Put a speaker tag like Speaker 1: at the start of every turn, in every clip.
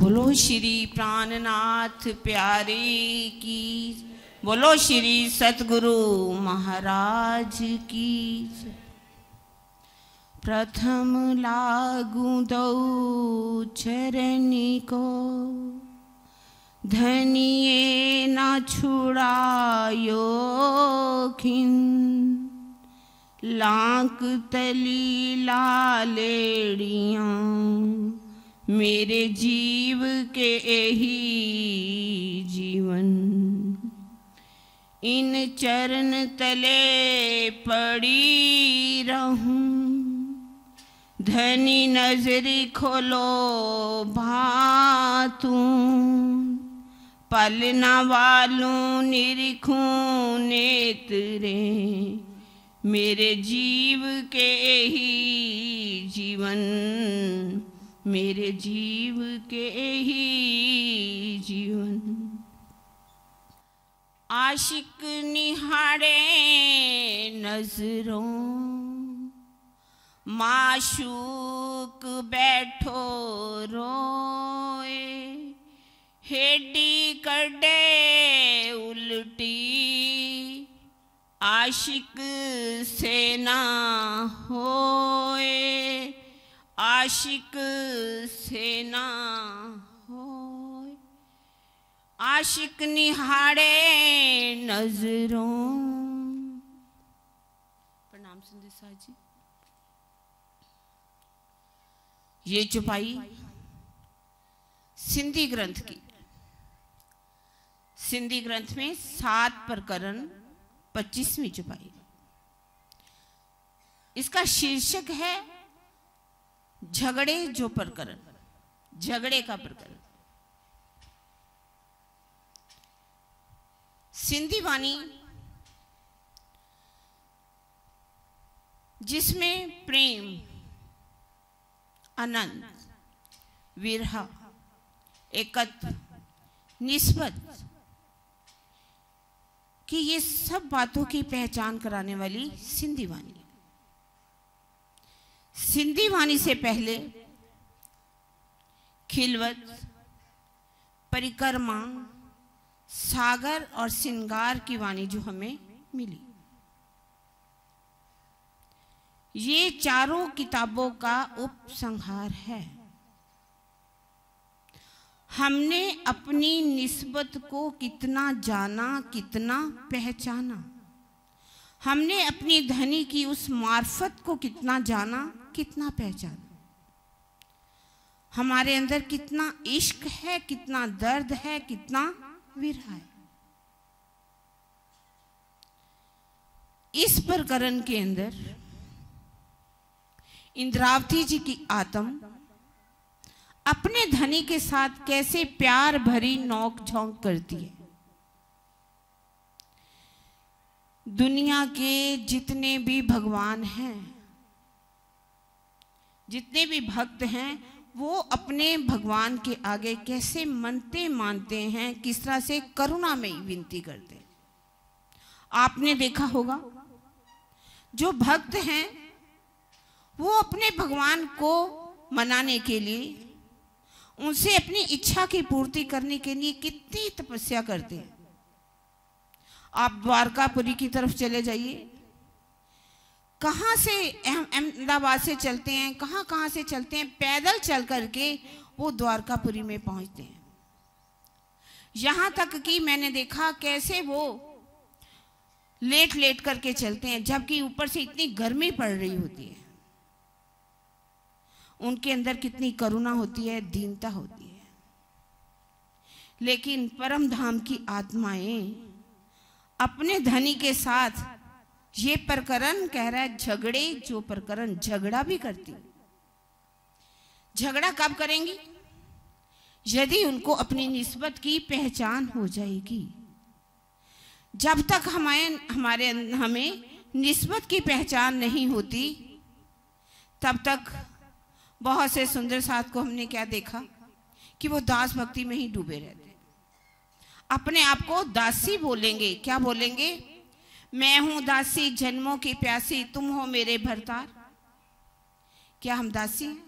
Speaker 1: बोलो श्री प्राणनाथ प्यारे की बोलो श्री सतगुरु महाराज की प्रथम लागू दौ चरणी को धनिए न छुड़ायो खिन लाक तली लालेड़ियाँ मेरे जीव के यही जीवन इन चरण तले पड़ी रहूं धनी नजर खोलो भातू पलना वालों ने नेत्रे मेरे जीव के ही जीवन मेरे जीव के ही जीवन आशिक निहारे नजरों माशूक बैठो रोए हेडी कडे उल्टी आशिक से ना होए आशिक सेना हो आशिक निहारे नजरों प्रणाम संदेश जी ये चुपाई सिंधी ग्रंथ की सिंधी ग्रंथ में सात प्रकरण पच्चीसवीं चुपाई इसका शीर्षक है झगड़े जो प्रकरण झगड़े का प्रकरण सिंधी वाणी जिसमें प्रेम आनंद विरह एकत्व निस्बत कि ये सब बातों की पहचान कराने वाली सिंधी वाणी सिंधी वाणी से पहले खिलवत परिक्रमा सागर और सिंगार की वाणी जो हमें मिली ये चारों किताबों का उपसंहार है हमने अपनी निस्बत को कितना जाना कितना पहचाना हमने अपनी धनी की उस मार्फत को कितना जाना कितना पहचान हमारे अंदर कितना इश्क है कितना दर्द है कितना विरह है इस प्रकरण के अंदर इंद्रावती जी की आत्म अपने धनी के साथ कैसे प्यार भरी नोक झोंक करती है दुनिया के जितने भी भगवान हैं जितने भी भक्त हैं वो अपने भगवान के आगे कैसे मनते मानते हैं किस तरह से करुणा में विनती करते आपने देखा होगा जो भक्त हैं वो अपने भगवान को मनाने के लिए उनसे अपनी इच्छा की पूर्ति करने के लिए कितनी तपस्या करते हैं आप द्वारकापुरी की तरफ चले जाइए कहाँ से अहमदाबाद से चलते हैं कहाँ कहाँ से चलते हैं पैदल चल करके वो द्वारकापुरी में पहुँचते हैं यहाँ तक कि मैंने देखा कैसे वो लेट लेट करके चलते हैं जबकि ऊपर से इतनी गर्मी पड़ रही होती है उनके अंदर कितनी करुणा होती है दीनता होती है लेकिन परम धाम की आत्माएं अपने धनी के साथ ये प्रकरण कह रहा है झगड़े जो प्रकरण झगड़ा भी करती झगड़ा कब करेंगी यदि उनको अपनी निस्बत की पहचान हो जाएगी जब तक हमारे हमारे हमें निस्बत की पहचान नहीं होती तब तक बहुत से सुंदर साथ को हमने क्या देखा कि वो दास भक्ति में ही डूबे रहते अपने आप को दासी बोलेंगे क्या बोलेंगे मैं हूं दासी जन्मों की प्यासी तुम हो मेरे भरतार क्या हम दासी हैं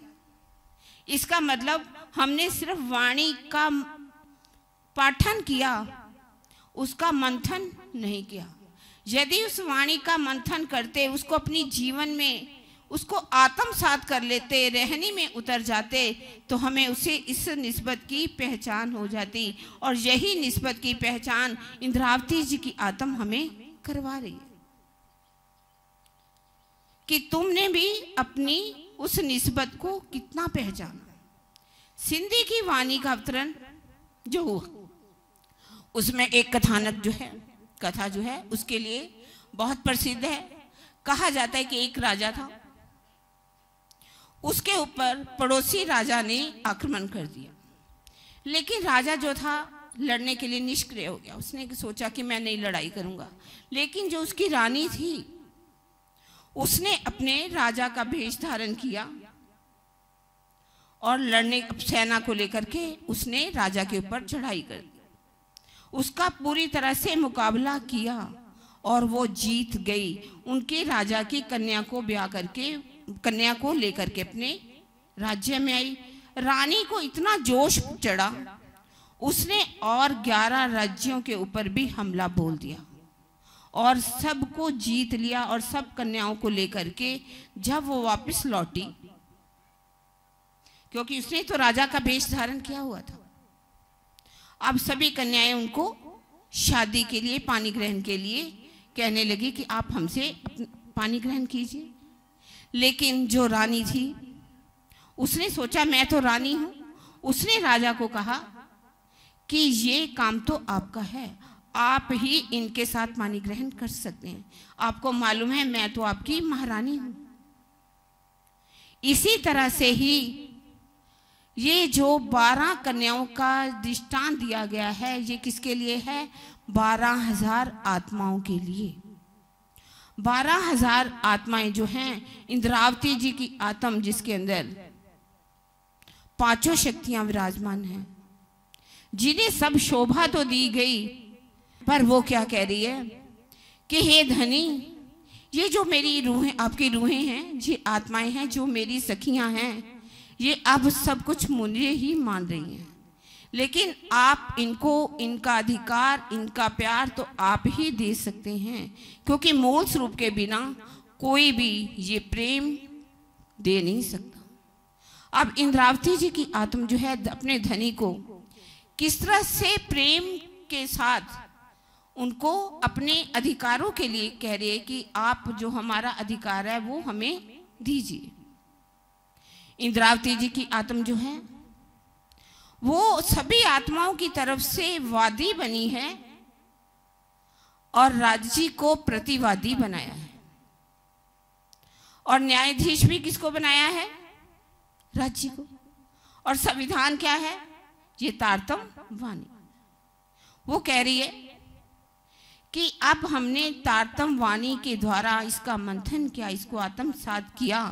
Speaker 1: इसका मतलब हमने सिर्फ वाणी का पाठन किया उसका मंथन नहीं किया यदि उस वाणी का मंथन करते उसको अपनी जीवन में उसको आत्मसात कर लेते रहने में उतर जाते तो हमें उसे इस नस्बत की पहचान हो जाती और यही नस्बत की पहचान इंद्रावती जी की आत्म हमें करवा रही है कि तुमने भी अपनी उस निस्बत को कितना पहचाना सिंधी की वाणी का अवतरण जो हुआ उसमें एक कथानक जो है कथा जो है उसके लिए बहुत प्रसिद्ध है कहा जाता है कि एक राजा था उसके ऊपर पड़ोसी राजा ने आक्रमण कर दिया लेकिन राजा जो था लड़ने के लिए निष्क्रिय हो गया उसने सोचा कि मैं नहीं लड़ाई करूंगा लेकिन जो उसकी रानी थी उसने अपने राजा का भेष धारण किया और लड़ने सेना को लेकर के उसने राजा के ऊपर चढ़ाई कर दी उसका पूरी तरह से मुकाबला किया और वो जीत गई उनके राजा की कन्या को ब्याह करके कन्या को लेकर के अपने राज्य में आई रानी को इतना जोश चढ़ा उसने और ग्यारह राज्यों के ऊपर भी हमला बोल दिया और सबको जीत लिया और सब कन्याओं को लेकर के जब वो वापस लौटी क्योंकि उसने तो राजा का वेश धारण किया हुआ था अब सभी कन्याएं उनको शादी के लिए पानी ग्रहण के लिए कहने लगी कि आप हमसे पानी ग्रहण कीजिए लेकिन जो रानी थी उसने सोचा मैं तो रानी हूं उसने राजा को कहा कि ये काम तो आपका है आप ही इनके साथ मानी ग्रहण कर सकते हैं आपको मालूम है मैं तो आपकी महारानी हूं इसी तरह से ही ये जो बारह कन्याओं का दृष्टांत दिया गया है ये किसके लिए है बारह हजार आत्माओं के लिए बारह हजार आत्माएं जो हैं इंद्रावती जी की आत्म जिसके अंदर पांचों शक्तियां विराजमान हैं जिन्हें सब शोभा तो दी गई पर वो क्या कह रही है कि हे धनी ये जो मेरी रूहें आपकी रूहें हैं ये आत्माएं हैं जो मेरी सखियां हैं ये अब सब कुछ मुझे ही मान रही हैं लेकिन आप इनको इनका अधिकार इनका प्यार तो आप ही दे सकते हैं क्योंकि मूल स्वरूप के बिना कोई भी ये प्रेम दे नहीं सकता अब इंद्रावती जी की आत्म जो है अपने धनी को किस तरह से प्रेम के साथ उनको अपने अधिकारों के लिए कह रहे हैं कि आप जो हमारा अधिकार है वो हमें दीजिए इंद्रावती जी की आत्म जो है वो सभी आत्माओं की तरफ से वादी बनी है और राजजी को प्रतिवादी बनाया है और न्यायाधीश भी किसको बनाया है राज्य को और संविधान क्या है ये तारतम वाणी वो कह रही है कि अब हमने तारतम वाणी के द्वारा इसका मंथन किया इसको आत्मसात किया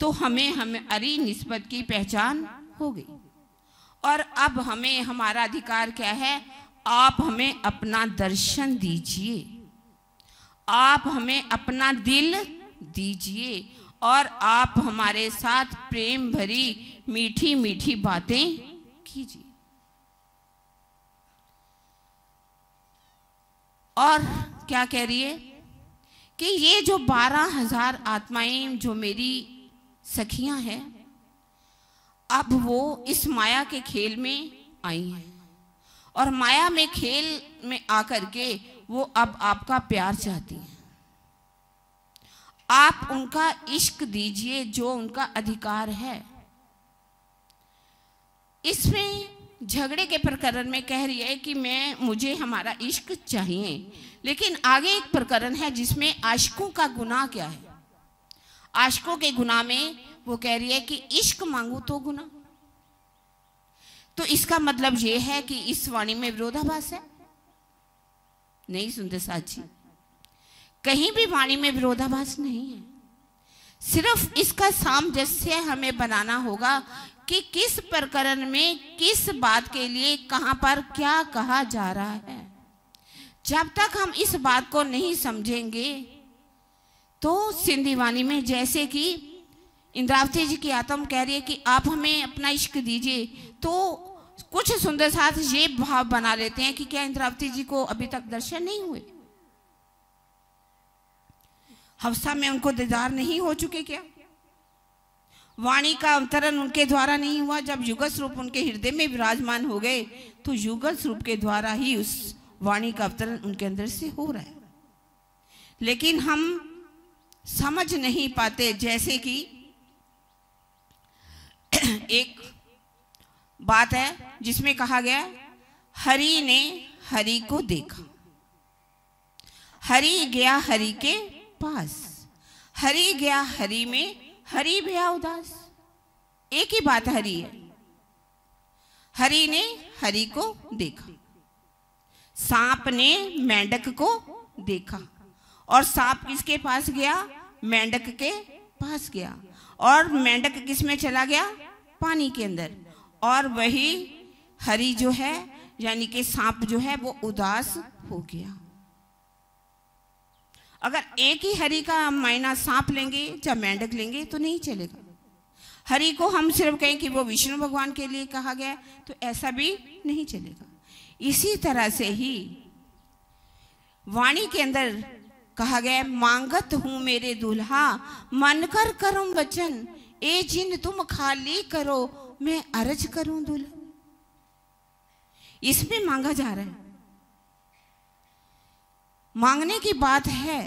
Speaker 1: तो हमें हमें अरि निस्बत की पहचान हो गई और अब हमें हमारा अधिकार क्या है आप हमें अपना दर्शन दीजिए आप हमें अपना दिल दीजिए और आप हमारे साथ प्रेम भरी मीठी मीठी बातें कीजिए और क्या कह रही है कि ये जो बारह हजार आत्माएं जो मेरी सखियां हैं अब वो इस माया के खेल में आई हैं और माया में खेल में आकर के वो अब आपका प्यार चाहती हैं आप उनका इश्क दीजिए जो उनका अधिकार है इसमें झगड़े के प्रकरण में कह रही है कि मैं मुझे हमारा इश्क चाहिए लेकिन आगे एक प्रकरण है जिसमें आशकों का गुनाह क्या है आशकों के गुनाह में वो कह रही है कि इश्क मांगू तो गुनाह तो इसका मतलब ये है कि इस वाणी में विरोधाभास है नहीं सुनते साची कहीं भी वाणी में विरोधाभास नहीं है सिर्फ इसका सामंजस्य हमें बनाना होगा कि किस प्रकरण में किस बात के लिए कहां पर क्या कहा जा रहा है जब तक हम इस बात को नहीं समझेंगे तो सिंधी वाणी में जैसे कि इंद्रावती जी की आत्म कह रही है कि आप हमें अपना इश्क दीजिए तो कुछ सुंदर साथ ये भाव बना लेते हैं कि क्या इंद्रावती जी को अभी तक दर्शन नहीं हुए हफ्सा में उनको दीदार नहीं हो चुके क्या वाणी का अवतरण उनके द्वारा नहीं हुआ जब युगस रूप उनके हृदय में विराजमान हो गए तो युगस रूप के द्वारा ही उस वाणी का अवतरण उनके अंदर से हो रहा है लेकिन हम समझ नहीं पाते जैसे कि एक बात है जिसमें कहा गया हरि ने हरि को देखा हरि गया हरि के पास हरि गया हरि में हरी भया उदास एक ही बात हरी है हरी ने हरी को देखा सांप ने मेंढक को देखा और सांप किसके पास गया मेंढक के पास गया और मेंढक किस में चला गया पानी के अंदर और वही हरी जो है यानी कि सांप जो है वो उदास हो गया अगर एक ही हरी का मायना सांप लेंगे या मेंढक लेंगे तो नहीं चलेगा हरी को हम सिर्फ कहें कि वो विष्णु भगवान के लिए कहा गया तो ऐसा भी नहीं चलेगा इसी तरह से ही वाणी के अंदर कहा गया मांगत हूं मेरे दूल्हा मन कर करम वचन ए जिन तुम खाली करो मैं अर्ज करूं दूल्हा इसमें मांगा जा रहा है मांगने की बात है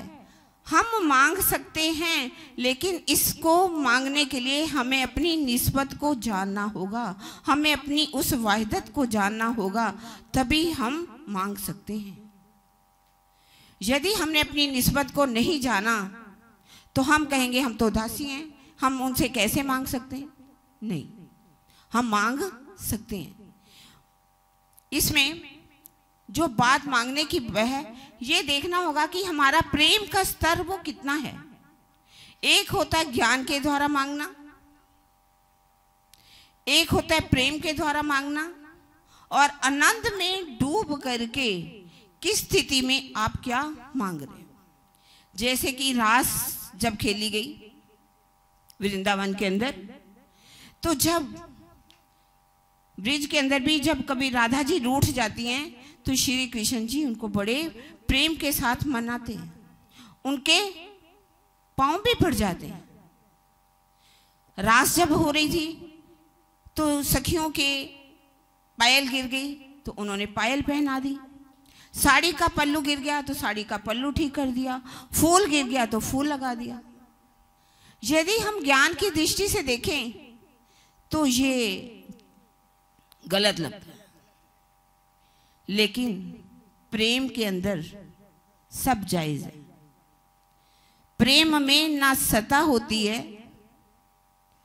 Speaker 1: हम मांग सकते हैं लेकिन इसको मांगने के लिए हमें अपनी नस्बत को जानना होगा हमें अपनी उस वाहदत को जानना होगा तभी हम मांग सकते हैं यदि हमने अपनी नस्बत को नहीं जाना तो हम कहेंगे हम तो उदासी हैं हम उनसे कैसे मांग सकते हैं नहीं हम मांग सकते हैं इसमें जो बात मांगने की वह ये देखना होगा कि हमारा प्रेम का स्तर वो कितना है एक होता है ज्ञान के द्वारा मांगना एक होता है प्रेम के द्वारा मांगना और आनंद में डूब करके किस स्थिति में आप क्या मांग रहे हो जैसे कि रास जब खेली गई वृंदावन के अंदर तो जब ब्रिज के अंदर भी जब कभी राधा जी रूठ जाती हैं तो श्री कृष्ण जी उनको बड़े प्रेम के साथ मनाते हैं उनके पांव भी पड़ जाते हैं रास जब हो रही थी तो सखियों के पायल गिर गई तो उन्होंने पायल पहना दी साड़ी का पल्लू गिर गया तो साड़ी का पल्लू ठीक कर दिया फूल गिर गया तो फूल लगा दिया यदि हम ज्ञान की दृष्टि से देखें तो ये गलत लगता लेकिन प्रेम के अंदर सब जायज है प्रेम में ना सता होती है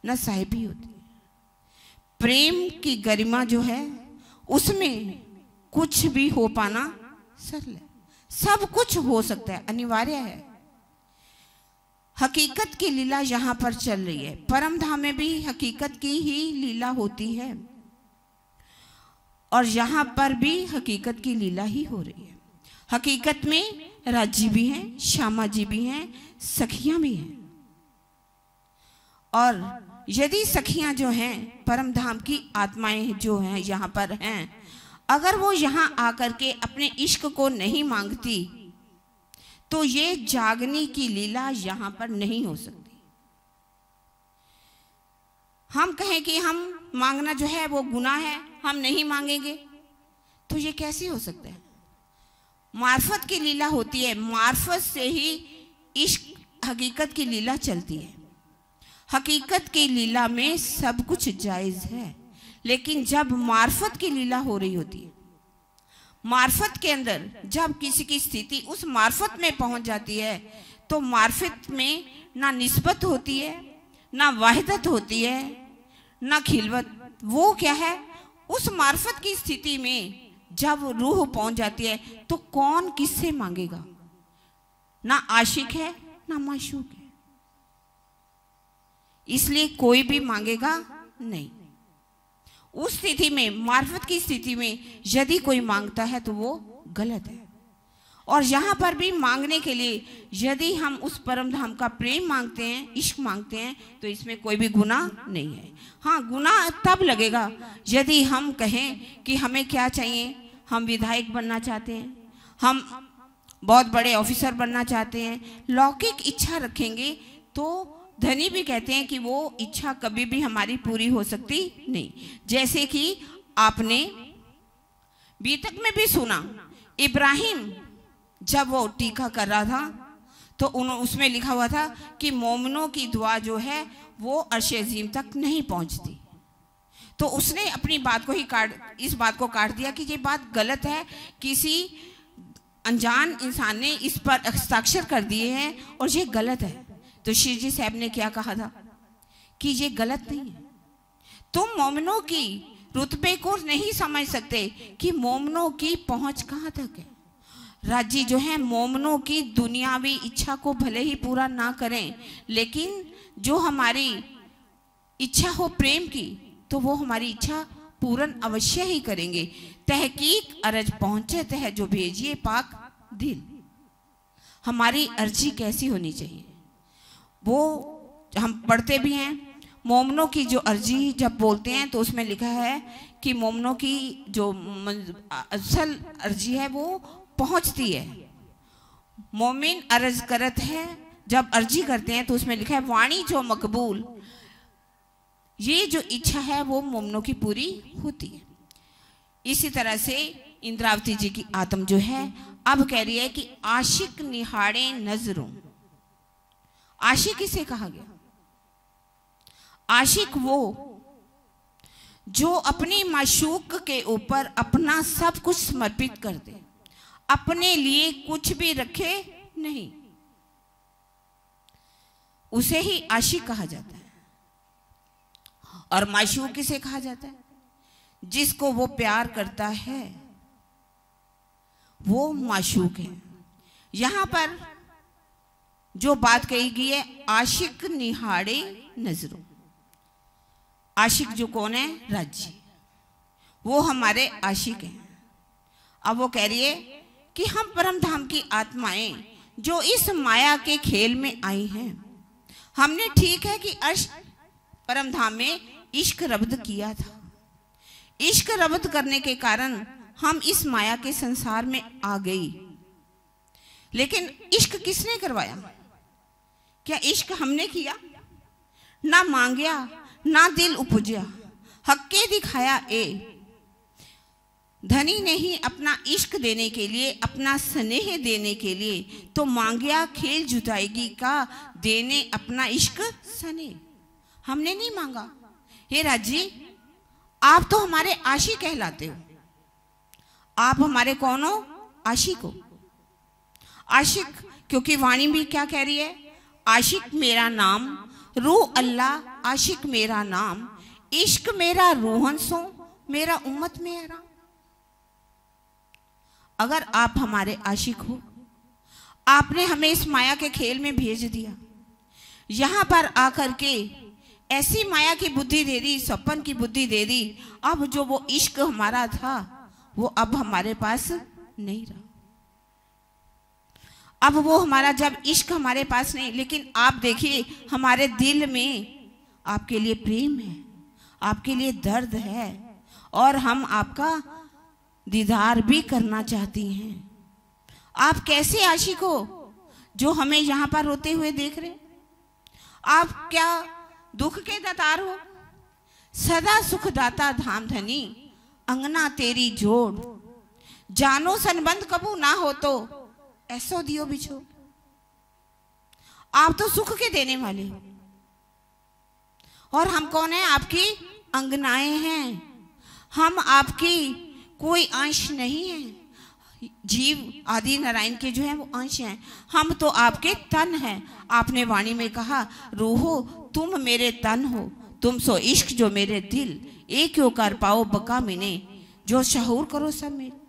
Speaker 1: ना साहिबी होती है प्रेम की गरिमा जो है उसमें कुछ भी हो पाना सरल है सब कुछ हो सकता है अनिवार्य है हकीकत की लीला यहां पर चल रही है परम धाम में भी हकीकत की ही लीला होती है और यहाँ पर भी हकीकत की लीला ही हो रही है हकीकत में राजी भी हैं श्यामा जी भी हैं सखियां भी हैं और यदि सखियां जो हैं परम धाम की आत्माएं जो हैं यहाँ पर हैं अगर वो यहाँ आकर के अपने इश्क को नहीं मांगती तो ये जागनी की लीला यहाँ पर नहीं हो सकती हम कहें कि हम मांगना जो है वो गुना है हम नहीं मांगेंगे तो ये कैसे हो सकता है मार्फत की लीला होती है मार्फत से ही इश्क हकीकत की लीला चलती है हकीकत की लीला में सब कुछ जायज़ है लेकिन जब मार्फत की लीला हो रही होती है मार्फत के अंदर जब किसी की स्थिति उस मार्फत में पहुंच जाती है तो मार्फत में ना निस्बत होती है ना वाहदत होती है ना खिलवत वो क्या है उस मार्फत की स्थिति में जब रूह पहुंच जाती है तो कौन किससे मांगेगा ना आशिक है ना मशूक है इसलिए कोई भी मांगेगा नहीं उस स्थिति में मार्फत की स्थिति में यदि कोई मांगता है तो वो गलत है और यहाँ पर भी मांगने के लिए यदि हम उस परम धाम का प्रेम मांगते हैं इश्क मांगते हैं तो इसमें कोई भी गुना नहीं है हाँ गुना तब लगेगा यदि हम कहें कि हमें क्या चाहिए हम विधायक बनना चाहते हैं हम बहुत बड़े ऑफिसर बनना चाहते हैं लौकिक इच्छा रखेंगे तो धनी भी कहते हैं कि वो इच्छा कभी भी हमारी पूरी हो सकती नहीं जैसे कि आपने बीतक में भी सुना इब्राहिम जब वो टीका कर रहा था तो उन उसमें लिखा हुआ था कि मोमनों की दुआ जो है वो अरश अजीम तक नहीं पहुंचती तो उसने अपनी बात को ही काट इस बात को काट दिया कि ये बात गलत है किसी अनजान इंसान ने इस पर हस्ताक्षर कर दिए हैं और ये गलत है तो शिव जी साहब ने क्या कहा था कि ये गलत नहीं है तुम मोमनों की रुतबे को नहीं समझ सकते कि मोमनों की पहुंच कहाँ तक है राज्य जो है मोमनों की दुनियावी इच्छा को भले ही पूरा ना करें लेकिन जो हमारी इच्छा हो प्रेम की तो वो हमारी इच्छा पूर्ण अवश्य ही करेंगे तहकीक अरज पहुंचे तह जो भेजिए पाक दिल हमारी अर्जी कैसी होनी चाहिए वो हम पढ़ते भी हैं मोमनों की जो अर्जी जब बोलते हैं तो उसमें लिखा है कि मोमनों की जो असल अर्जी है वो पहुंचती है मोमिन अर्ज करत है जब अर्जी करते हैं तो उसमें लिखा है वाणी जो मकबूल ये जो इच्छा है वो मोमनों की पूरी होती है इसी तरह से इंद्रावती जी की आत्म जो है अब कह रही है कि आशिक निहाड़े नजरों आशिक इसे कहा गया आशिक वो जो अपनी माशूक के ऊपर अपना सब कुछ समर्पित कर दे अपने लिए कुछ भी रखे नहीं उसे ही आशी कहा जाता है और माशू किसे कहा जाता है जिसको वो प्यार करता है वो माशूक है यहां पर जो बात कही गई है आशिक निहाड़े नजरों आशिक जो कौन है राज्य वो हमारे आशिक हैं अब वो कह रही है कि हम परम धाम की आत्माएं जो इस माया के खेल में आई हैं हमने ठीक है कि अर्श परम धाम में इश्क रब्द किया था इश्क रब्द करने के कारण हम इस माया के संसार में आ गई लेकिन इश्क किसने करवाया क्या इश्क हमने किया ना मांगया ना दिल उपजया हक्के दिखाया ए धनी ने ही अपना इश्क देने के लिए अपना स्नेह देने के लिए तो मांगिया खेल जुटाएगी का देने अपना इश्क स्नेह हमने नहीं मांगा हे राजी आप तो हमारे आशी कहलाते हो आप हमारे कौन हो आशिक हो आशिक क्योंकि वाणी भी क्या कह रही है आशिक मेरा नाम रू अल्लाह आशिक मेरा नाम इश्क मेरा रोहन सो मेरा उम्मत मेरा अगर आप हमारे आशिक हो आपने हमें इस माया के खेल में भेज दिया यहाँ पर आकर के ऐसी माया की बुद्धि दे दी सपन की बुद्धि दे दी अब जो वो इश्क हमारा था वो अब हमारे पास नहीं रहा अब वो हमारा जब इश्क हमारे पास नहीं लेकिन आप देखिए हमारे दिल में आपके लिए प्रेम है आपके लिए दर्द है और हम आपका दीदार भी करना चाहती हैं आप कैसे आशिक हो जो हमें यहां पर रोते हुए देख रहे आप क्या दुख के दतार हो सदा सुखदाता धाम धनी अंगना तेरी जोड़ जानो संबंध कबू ना हो तो ऐसो दियो बिछो आप तो सुख के देने वाले हो और हम कौन है आपकी अंगनाएं हैं हम आपकी कोई अंश नहीं है जीव आदि नारायण के जो है वो अंश हैं हम तो आपके तन हैं आपने वाणी में कहा रूहो तुम मेरे तन हो तुम सो इश्क जो मेरे दिल एक यो कर पाओ बका मिने जो शहूर करो सब मेरे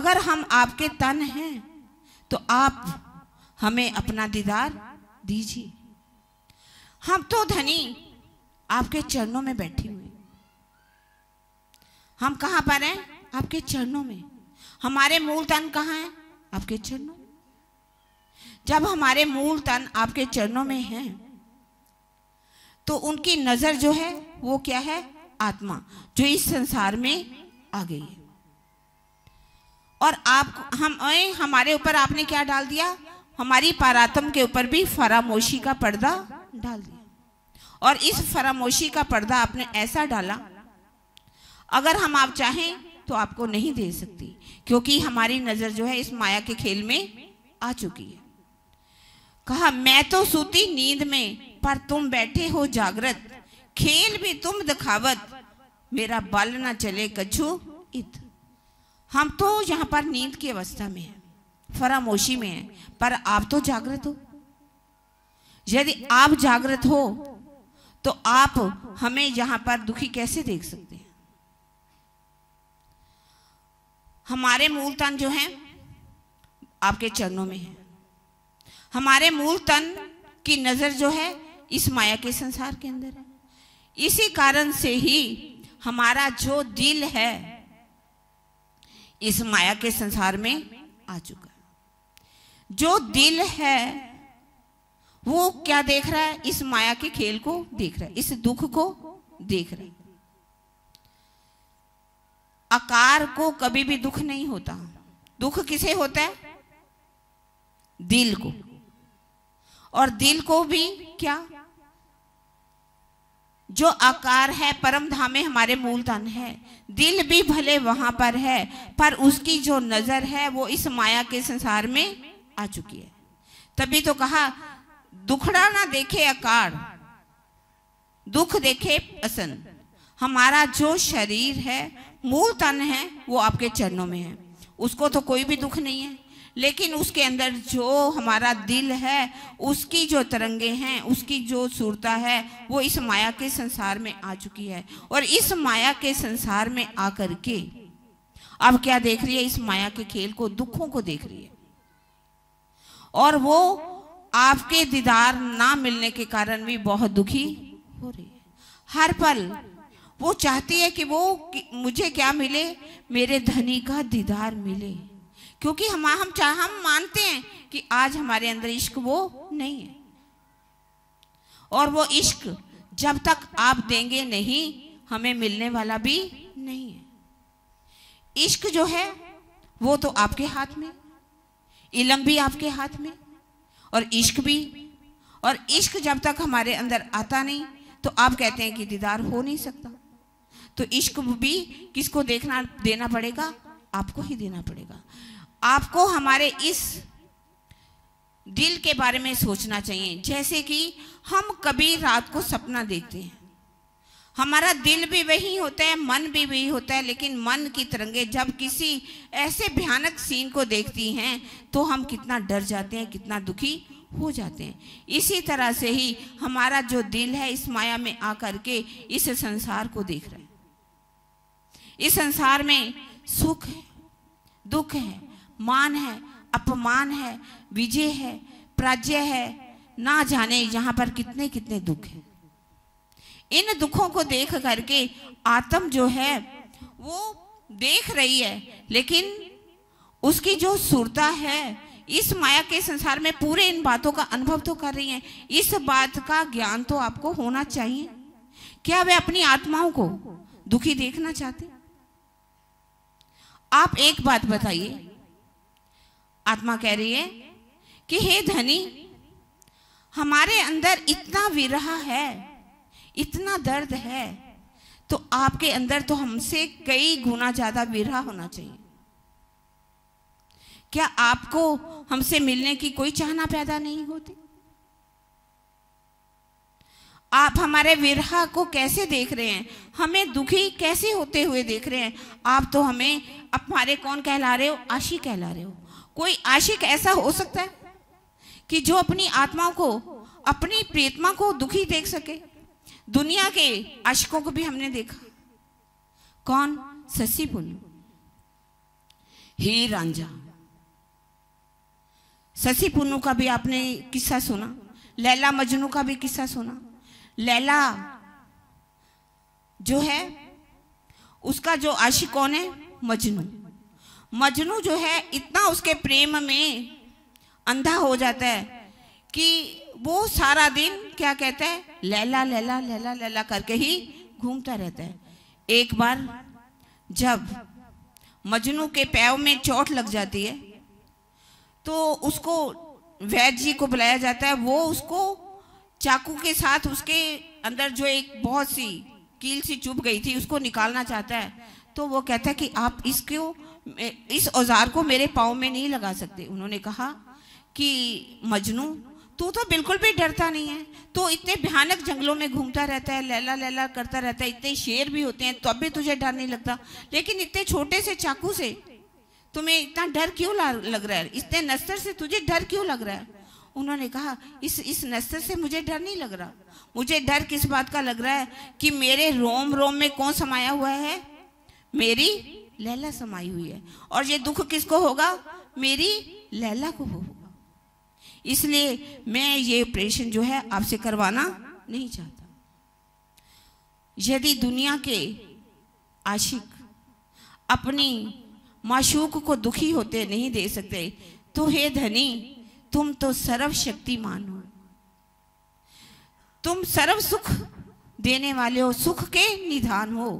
Speaker 1: अगर हम आपके तन हैं तो आप हमें अपना दीदार दीजिए हम तो धनी आपके चरणों में बैठे हुए हम कहाँ पर हैं आपके चरणों में हमारे मूल तन कहाँ है आपके चरणों जब हमारे मूल तन आपके चरणों में है तो उनकी नजर जो है वो क्या है आत्मा जो इस संसार में आ गई है और आप हम आए हमारे ऊपर आपने क्या डाल दिया हमारी पारातम के ऊपर भी फरामोशी का पर्दा डाल दिया और इस फरामोशी का पर्दा आपने ऐसा डाला अगर हम आप चाहें तो आपको नहीं दे सकती क्योंकि हमारी नजर जो है इस माया के खेल में आ चुकी है कहा मैं तो सूती नींद में पर तुम बैठे हो जागृत खेल भी तुम दिखावत मेरा बल ना चले कछु इत हम तो यहाँ पर नींद की अवस्था में है फरामोशी में है पर आप तो जागृत हो यदि आप जागृत हो तो आप हमें यहाँ पर दुखी कैसे देख सकते हैं हमारे मूल तन जो हैं आपके चरणों में है हमारे मूल तन की नज़र जो है इस माया के संसार के अंदर है इसी कारण से ही हमारा जो दिल है इस माया के संसार में आ चुका है जो दिल है वो क्या देख रहा है इस माया के खेल को देख रहा है इस दुख को देख रहा है आकार को कभी भी दुख नहीं होता दुख किसे होता है दिल को और दिल को भी क्या जो आकार है परम धाम में हमारे मूल धन है दिल भी भले वहां पर है पर उसकी जो नजर है वो इस माया के संसार में आ चुकी है तभी तो कहा दुखड़ा ना देखे आकार दुख देखे असन हमारा जो शरीर है मूल तन है वो आपके चरणों में है उसको तो कोई भी दुख नहीं है लेकिन उसके अंदर जो हमारा दिल है उसकी जो तरंगे हैं उसकी जो सुरता है वो इस माया के संसार में आ चुकी है और इस माया के संसार में आ कर के अब क्या देख रही है इस माया के खेल को दुखों को देख रही है और वो आपके दीदार ना मिलने के कारण भी बहुत दुखी हो रही है हर पल वो चाहती है कि वो मुझे क्या मिले मेरे धनी का दीदार मिले क्योंकि हम हम चाह हम मानते हैं कि आज हमारे अंदर इश्क वो नहीं है और वो इश्क जब तक आप देंगे नहीं हमें मिलने वाला भी नहीं है इश्क जो है वो तो आपके हाथ में इलम भी आपके हाथ में और इश्क भी और इश्क जब तक हमारे अंदर आता नहीं तो आप कहते हैं कि दीदार हो नहीं सकता तो इश्क भी किसको देखना देना पड़ेगा आपको ही देना पड़ेगा आपको हमारे इस दिल के बारे में सोचना चाहिए जैसे कि हम कभी रात को सपना देखते हैं हमारा दिल भी वही होता है मन भी वही होता है लेकिन मन की तरंगे जब किसी ऐसे भयानक सीन को देखती हैं तो हम कितना डर जाते हैं कितना दुखी हो जाते हैं इसी तरह से ही हमारा जो दिल है इस माया में आकर के इस संसार को देख रहा है इस संसार में सुख है दुख है मान है अपमान है विजय है प्राज्य है ना जाने यहाँ पर कितने कितने दुख हैं इन दुखों को देख करके आत्म जो है वो देख रही है लेकिन उसकी जो सुरता है इस माया के संसार में पूरे इन बातों का अनुभव तो कर रही है इस बात का ज्ञान तो आपको होना चाहिए क्या वे अपनी आत्माओं को दुखी देखना चाहते आप एक बात बताइए आत्मा कह रही है कि हे धनी हमारे अंदर इतना विरह है इतना दर्द है तो आपके अंदर तो हमसे कई गुना ज्यादा विरह होना चाहिए क्या आपको हमसे मिलने की कोई चाहना पैदा नहीं होती आप हमारे विरहा को कैसे देख रहे हैं हमें दुखी कैसे होते हुए देख रहे हैं आप तो हमें अब हमारे कौन कहला रहे हो आशी कहला रहे हो कोई आशिक ऐसा हो सकता है कि जो अपनी आत्मा को अपनी प्रेतमा को दुखी देख सके दुनिया के आशिकों को भी हमने देखा कौन शशि बोलू हे रांझा शशि पुनू का भी आपने किस्सा सुना लैला मजनू का भी किस्सा सुना लैला जो है उसका जो आशिक कौन है मजनू मजनू जो है इतना उसके प्रेम में अंधा हो जाता है कि वो सारा दिन क्या कहता है लैला लैला लैला लैला करके ही घूमता रहता है एक बार जब मजनू के पैर में चोट लग जाती है तो उसको वैद्य जी को बुलाया जाता है वो उसको चाकू के साथ उसके अंदर जो एक बहुत सी कील सी चुभ गई थी उसको निकालना चाहता है तो वो कहता है कि आप इसको इस औजार को मेरे पाँव में नहीं लगा सकते उन्होंने कहा कि मजनू तू तो बिल्कुल भी डरता नहीं है तो इतने भयानक जंगलों में घूमता रहता है लैला लैला करता रहता है इतने शेर भी होते हैं तो अब भी तुझे डर नहीं लगता लेकिन इतने छोटे से चाकू से तुम्हें इतना डर क्यों लग रहा है इतने नस्तर से तुझे डर क्यों लग रहा है उन्होंने कहा इस इस नस्ल से मुझे डर नहीं लग रहा मुझे डर किस बात का लग रहा है कि मेरे रोम रोम में कौन समाया हुआ है मेरी लैला समाई हुई है और ये दुख किसको होगा मेरी लैला को होगा इसलिए मैं ये ऑपरेशन जो है आपसे करवाना नहीं चाहता यदि दुनिया के आशिक अपनी माशूक को दुखी होते नहीं दे सकते तो हे धनी तुम तो सर्वशक्तिमान हो तुम सर्व सुख देने वाले हो सुख के निधान हो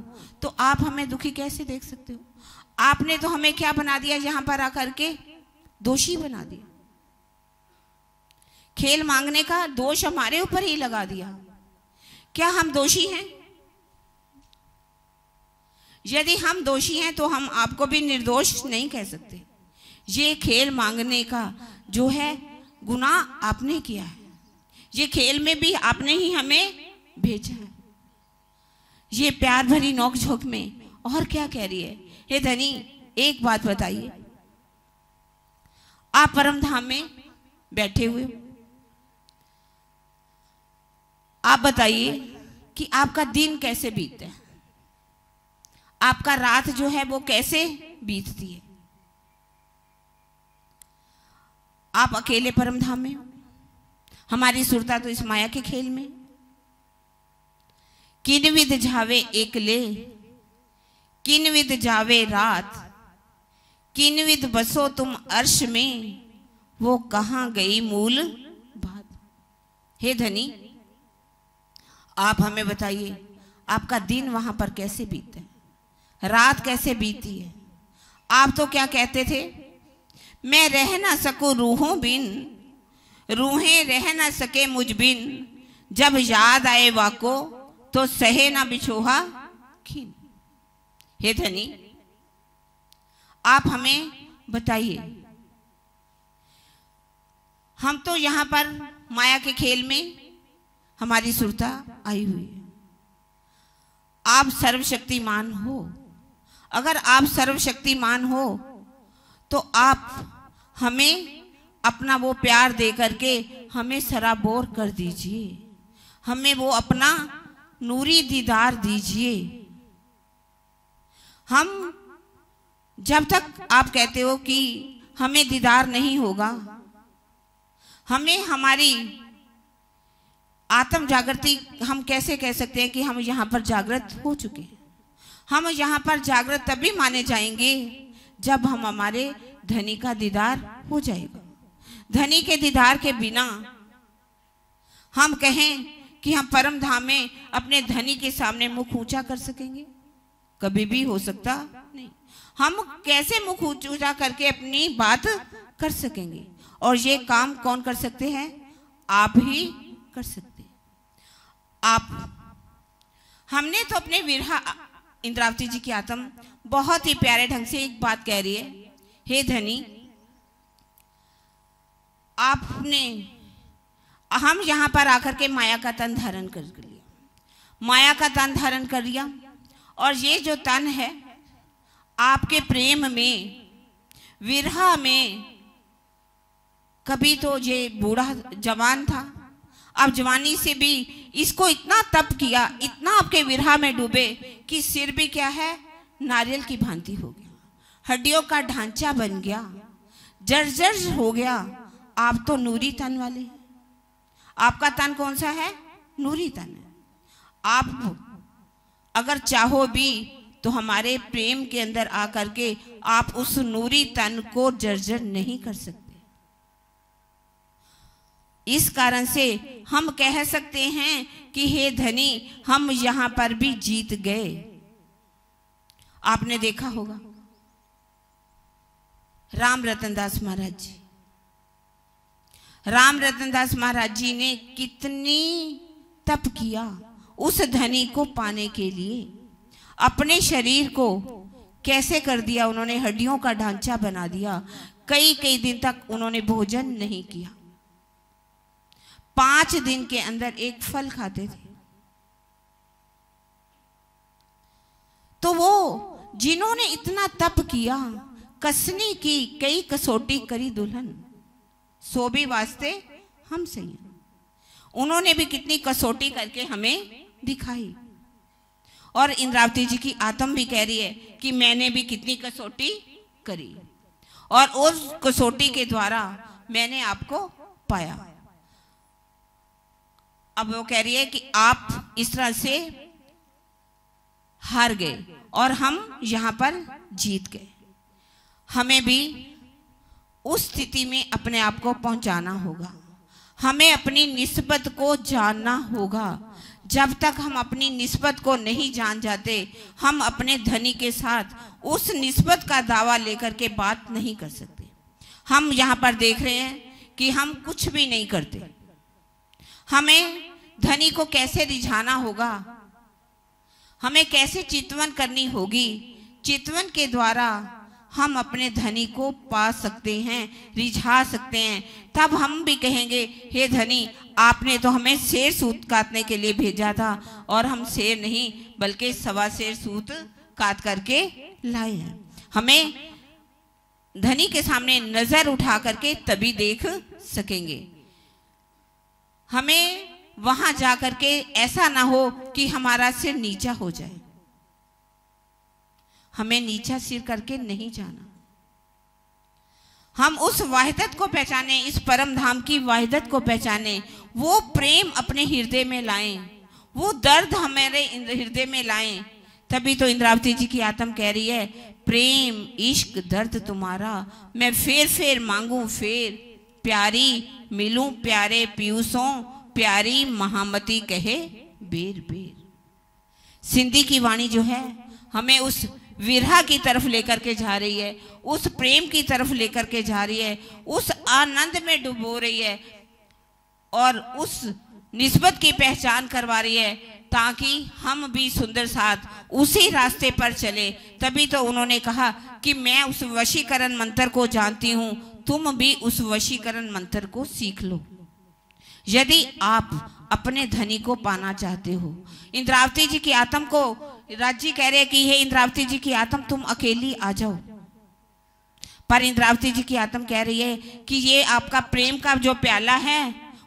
Speaker 1: तो आप हमें दुखी कैसे देख सकते हो आपने तो हमें क्या बना दिया यहां पर आकर के दोषी बना दिया खेल मांगने का दोष हमारे ऊपर ही लगा दिया क्या हम दोषी हैं यदि हम दोषी हैं तो हम आपको भी निर्दोष नहीं कह सकते ये खेल मांगने का जो है गुना आपने किया है ये खेल में भी आपने ही हमें भेजा है ये प्यार भरी नोकझोंक में और क्या कह रही है हे धनी एक बात बताइए आप परम धाम में बैठे हुए आप बताइए कि आपका दिन कैसे बीतता है आपका रात जो है वो कैसे बीतती है आप अकेले परम धाम में हो हमारी सुरता तो इस माया के खेल में विद जावे एकले किनविद जावे रात किनविद बसो तुम अर्श में वो कहा गई मूल बात हे धनी आप हमें बताइए आपका दिन वहां पर कैसे बीता है रात कैसे बीती है आप तो क्या कहते थे मैं रह ना सकूं रूहों बिन रूहें रह ना सके मुझ बिन जब याद आए वाको तो सहे ना बिछोहा खीन हे धनी आप हमें बताइए हम तो यहां पर माया के खेल में हमारी सुरता आई हुई है आप सर्वशक्तिमान हो अगर आप सर्वशक्तिमान हो तो आप हमें अपना वो प्यार दे करके हमें सराबोर कर दीजिए हमें वो अपना नूरी दीदार दीजिए हम जब तक आप कहते हो कि हमें दीदार नहीं होगा हमें हमारी आत्म जागृति हम कैसे कह सकते हैं कि हम यहाँ पर जागृत हो चुके हैं हम यहाँ पर जागृत तभी माने जाएंगे जब हम हमारे धनी का दीदार हो जाएगा धनी के दीदार के बिना हम कहें कि हम परम धाम में अपने धनी के सामने मुख ऊंचा कर सकेंगे कभी भी हो सकता नहीं हम कैसे मुख ऊंचा करके अपनी बात कर सकेंगे और ये काम कौन कर सकते हैं आप ही कर सकते हैं आप हमने तो अपने विरह इंद्रावती जी की आत्म बहुत ही प्यारे ढंग से एक बात कह रही है हे धनी आपने हम यहाँ पर आकर के माया का तन धारण कर लिया माया का तन धारण कर लिया और ये जो तन है आपके प्रेम में विरह में कभी तो ये बूढ़ा जवान था आप जवानी से भी इसको इतना तप किया इतना आपके विरह में डूबे कि सिर भी क्या है नारियल की भांति हो गया हड्डियों का ढांचा बन गया जर्जर हो गया आप तो नूरी तन वाले आपका तन कौन सा है नूरी तन है आप अगर चाहो भी तो हमारे प्रेम के अंदर आकर के आप उस नूरी तन को जर्जर नहीं कर सकते इस कारण से हम कह सकते हैं कि हे धनी हम यहां पर भी जीत गए आपने देखा होगा राम रतन दास महाराज जी राम रतन दास महाराज जी ने कितनी तप किया उस धनी को पाने के लिए अपने शरीर को कैसे कर दिया उन्होंने हड्डियों का ढांचा बना दिया कई कई दिन तक उन्होंने भोजन नहीं किया पांच दिन के अंदर एक फल खाते थे तो वो जिन्होंने इतना तप किया कसनी की कई कसौटी करी दुल्हन सो भी वास्ते हम सही उन्होंने भी कितनी कसौटी करके हमें दिखाई और इंद्रावती जी की आत्म भी कह रही है कि मैंने भी कितनी कसौटी करी और उस कसौटी के द्वारा मैंने आपको पाया अब वो कह रही है कि आप इस तरह से हार गए और हम यहां पर जीत गए हमें भी उस स्थिति में अपने आप को पहुंचाना होगा हमें अपनी निस्बत को जानना होगा जब तक हम अपनी निस्बत को नहीं जान जाते हम अपने धनी के साथ उस निस्बत का दावा लेकर के बात नहीं कर सकते हम यहाँ पर देख रहे हैं कि हम कुछ भी नहीं करते हमें धनी को कैसे रिझाना होगा हमें कैसे चितवन करनी होगी चितवन के द्वारा हम अपने धनी को पा सकते हैं रिझा सकते हैं तब हम भी कहेंगे हे धनी आपने तो हमें शेर सूत काटने के लिए भेजा था और हम शेर नहीं बल्कि सवा शेर सूत काट करके लाए हैं हमें धनी के सामने नज़र उठा करके तभी देख सकेंगे हमें वहां जाकर के ऐसा ना हो कि हमारा सिर नीचा हो जाए हमें नीचा सिर करके नहीं जाना हम उस वाहदत को पहचाने इस परम धाम की वाहदत को पहचाने वो प्रेम अपने हृदय में लाएं वो दर्द हमारे हृदय में लाएं तभी तो इंद्रावती जी की आत्म कह रही है प्रेम इश्क दर्द तुम्हारा मैं फेर फेर मांगू फेर प्यारी मिलूं प्यारे पीयूसों प्यारी महामती कहे बीर बीर सिंधी की वाणी जो है हमें उस विरह की तरफ लेकर के जा रही है उस प्रेम की तरफ लेकर के जा रही है उस आनंद में डुबो रही है और उस निस्बत की पहचान करवा रही है ताकि हम भी सुंदर साथ उसी रास्ते पर चले तभी तो उन्होंने कहा कि मैं उस वशीकरण मंत्र को जानती हूँ तुम भी उस वशीकरण मंत्र को सीख लो यदि आप अपने धनी को पाना चाहते हो इंद्रावती जी की आत्म को राज्य कह रहे कि हे इंद्रावती जी की आत्म तुम अकेली आ जाओ पर इंद्रावती जी की आत्म कह रही है कि ये आपका प्रेम का जो प्याला है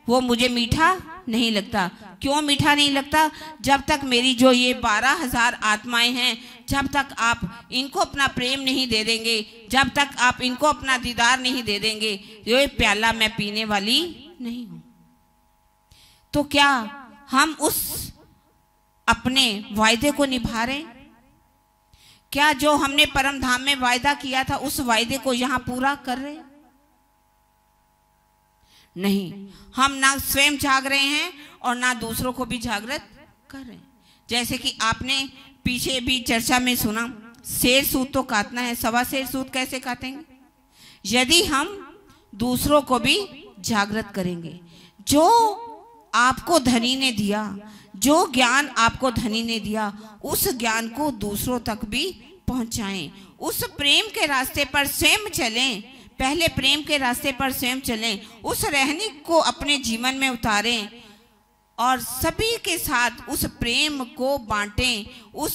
Speaker 1: वो मुझे मीठा नहीं लगता क्यों मीठा नहीं लगता जब तक मेरी जो ये बारह हज़ार आत्माएं हैं जब तक आप इनको अपना प्रेम नहीं दे देंगे जब तक आप इनको अपना दीदार नहीं दे देंगे ये प्याला मैं पीने वाली नहीं हूं तो क्या हम उस अपने वायदे को निभा रहे क्या जो हमने परम धाम में वायदा किया था उस वायदे को यहां पूरा कर रहे हैं नहीं हम ना स्वयं जाग रहे हैं और ना दूसरों को भी जागृत कर रहे हैं जैसे कि आपने पीछे भी चर्चा में सुना शेर सूत तो काटना है सवा शेर सूत कैसे काटेंगे यदि हम दूसरों को भी जागृत करेंगे जो आपको धनी ने दिया जो ज्ञान आपको धनी ने दिया उस ज्ञान को दूसरों तक भी पहुंचाएं उस प्रेम के रास्ते पर स्वयं चलें पहले प्रेम के रास्ते पर स्वयं चलें उस रहनी को अपने जीवन में उतारें और सभी के साथ उस प्रेम को बांटें उस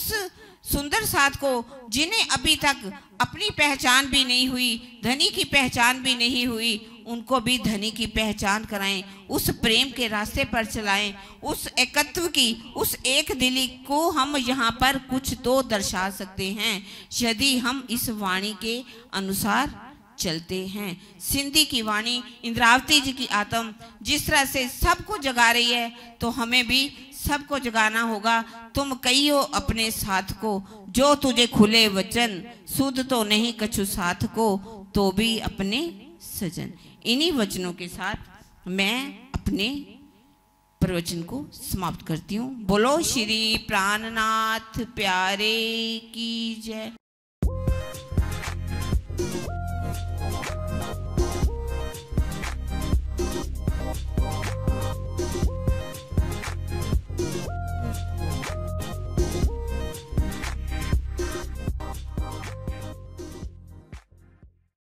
Speaker 1: सुंदर साथ को जिन्हें अभी तक अपनी पहचान भी नहीं हुई धनी की पहचान भी नहीं हुई उनको भी धनी की पहचान कराएं उस प्रेम के रास्ते पर चलाएं उस एकत्व की उस एक दिली को हम यहाँ पर कुछ तो दर्शा सकते हैं यदि हम इस वाणी के अनुसार चलते हैं सिंधी की वाणी इंद्रावती जी की आत्म जिस तरह से सबको जगा रही है तो हमें भी सबको जगाना होगा तुम कही हो अपने साथ को जो तुझे खुले वचन सुध तो नहीं कछु साथ को तो भी अपने सजन इन्हीं वचनों के साथ मैं अपने प्रवचन को समाप्त करती हूँ बोलो श्री प्राणनाथ प्यारे की जय